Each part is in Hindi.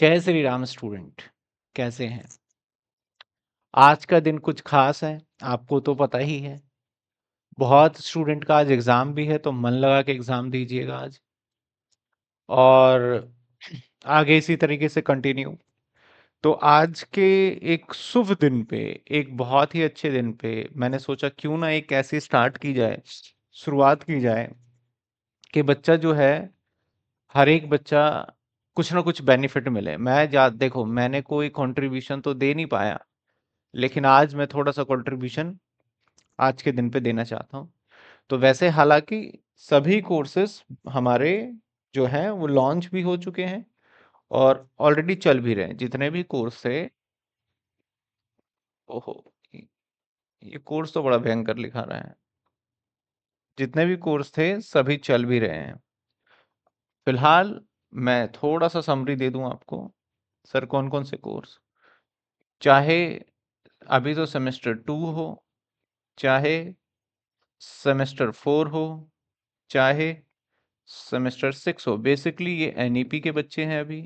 जय श्री राम स्टूडेंट कैसे हैं आज का दिन कुछ खास है आपको तो पता ही है बहुत स्टूडेंट का आज एग्ज़ाम भी है तो मन लगा के एग्ज़ाम दीजिएगा आज और आगे इसी तरीके से कंटिन्यू तो आज के एक शुभ दिन पे एक बहुत ही अच्छे दिन पे मैंने सोचा क्यों ना एक ऐसी स्टार्ट की जाए शुरुआत की जाए कि बच्चा जो है हर एक बच्चा कुछ ना कुछ बेनिफिट मिले। मैं जा देखो मैंने कोई कंट्रीब्यूशन तो दे नहीं पाया, लेकिन आज मैं थोड़ा-सा कंट्रीब्यूशन आज के दिन पे देना चाहता हूँ। तो वैसे हालांकि सभी कोर्सेस हमारे जो हैं वो लॉन्च भी हो चुके हैं और ऑलरेडी चल भी रहे हैं। जितने भी कोर्स थे ओहो! ये ये कोर्स तो बड़ा भयंकर लिखा रहा है। जितने भी कोर्स थे, सभी चल भी रहे हैं। फिलहाल मैं थोड़ा सा समरी दे दूं आपको सर कौन कौन से कोर्स चाहे अभी तो सेमेस्टर टू हो चाहे सेमेस्टर फोर हो चाहे सेमेस्टर सिक्स हो बेसिकली ये एन के बच्चे हैं अभी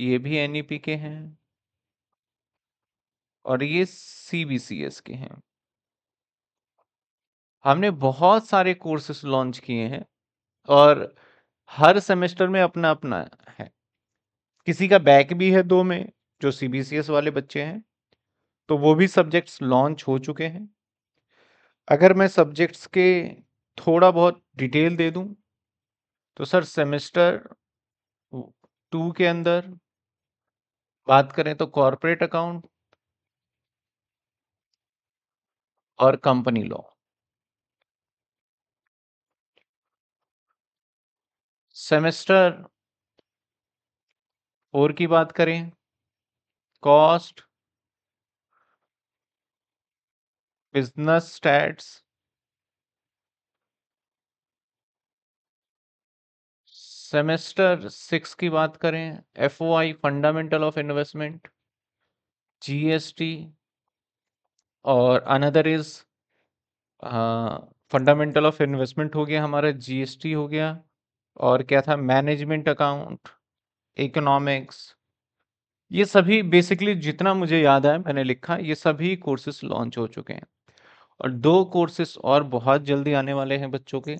ये भी एन के हैं और ये सी बी सी एस के हैं हमने बहुत सारे कोर्सेस लॉन्च किए हैं और हर सेमेस्टर में अपना अपना है किसी का बैक भी है दो में जो सीबीसीएस वाले बच्चे हैं तो वो भी सब्जेक्ट्स लॉन्च हो चुके हैं अगर मैं सब्जेक्ट्स के थोड़ा बहुत डिटेल दे दूं तो सर सेमेस्टर टू के अंदर बात करें तो कॉरपोरेट अकाउंट और कंपनी लॉ सेमेस्टर फोर की बात करें cost business stats semester six की बात करें F O I fundamental of investment GST और अनदर इज हाँ, फंडामेंटल ऑफ इन्वेस्टमेंट हो गया हमारा जीएसटी हो गया और क्या था मैनेजमेंट अकाउंट इकोनॉमिक्स ये सभी बेसिकली जितना मुझे याद है मैंने लिखा ये सभी कोर्सेस लॉन्च हो चुके हैं और दो कोर्सेस और बहुत जल्दी आने वाले हैं बच्चों के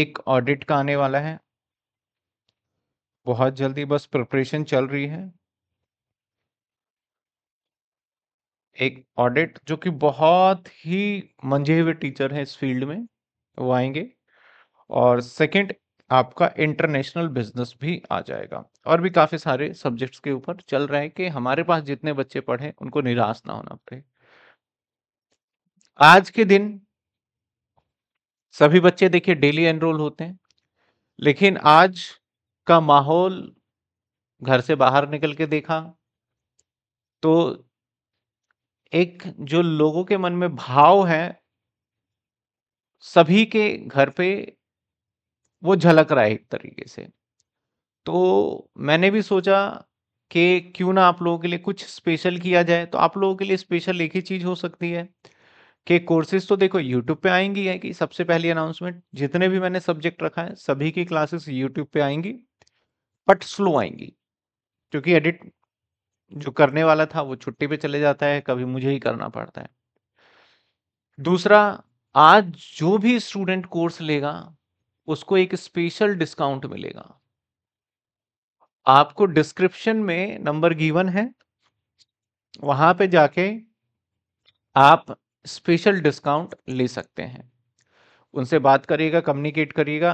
एक ऑडिट का आने वाला है बहुत जल्दी बस प्रिपरेशन चल रही है एक ऑडिट जो कि बहुत ही मंझे हुए टीचर हैं इस फील्ड में वो आएंगे और सेकंड आपका इंटरनेशनल बिजनेस भी आ जाएगा और भी काफ़ी सारे सब्जेक्ट्स के ऊपर चल रहे हैं कि हमारे पास जितने बच्चे पढ़े उनको निराश ना होना पड़े आज के दिन सभी बच्चे देखिए डेली एनरोल होते हैं लेकिन आज का माहौल घर से बाहर निकल के देखा तो एक जो लोगों के मन में भाव है सभी के घर पे वो झलक रहा है एक तरीके से तो मैंने भी सोचा कि क्यों ना आप लोगों के लिए कुछ स्पेशल किया जाए तो आप लोगों के लिए स्पेशल एक ही चीज़ हो सकती है कि कोर्सेज तो देखो यूट्यूब पे आएंगी है कि सबसे पहली अनाउंसमेंट जितने भी मैंने सब्जेक्ट रखा है सभी की क्लासेस यूट्यूब पे आएंगी बट स्लो आएंगी क्योंकि एडिट जो करने वाला था वो छुट्टी पे चले जाता है कभी मुझे ही करना पड़ता है दूसरा आज जो भी स्टूडेंट कोर्स लेगा उसको एक स्पेशल डिस्काउंट मिलेगा आपको डिस्क्रिप्शन में नंबर गिवन है वहां पे जाके आप स्पेशल डिस्काउंट ले सकते हैं उनसे बात करिएगा कम्युनिकेट करिएगा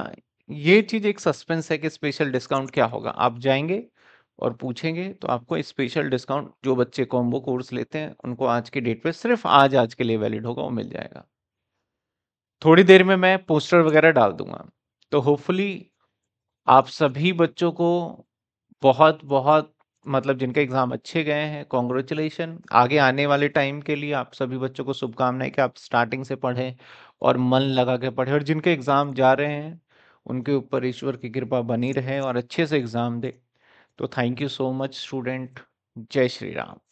ये चीज़ एक सस्पेंस है कि स्पेशल डिस्काउंट क्या होगा आप जाएंगे और पूछेंगे तो आपको स्पेशल डिस्काउंट जो बच्चे कॉम्बो कोर्स लेते हैं उनको आज की डेट पे सिर्फ आज आज के लिए वैलिड होगा वो मिल जाएगा थोड़ी देर में मैं पोस्टर वगैरह डाल दूंगा तो होपफुली आप सभी बच्चों को बहुत बहुत मतलब जिनके एग्ज़ाम अच्छे गए हैं कॉन्ग्रेचुलेशन आगे आने वाले टाइम के लिए आप सभी बच्चों को शुभकामनाएं कि आप स्टार्टिंग से पढ़ें और मन लगा के पढ़ें और जिनके एग्ज़ाम जा रहे हैं उनके ऊपर ईश्वर की कृपा बनी रहे और अच्छे से एग्ज़ाम दें तो thank you so much student जय श्री राम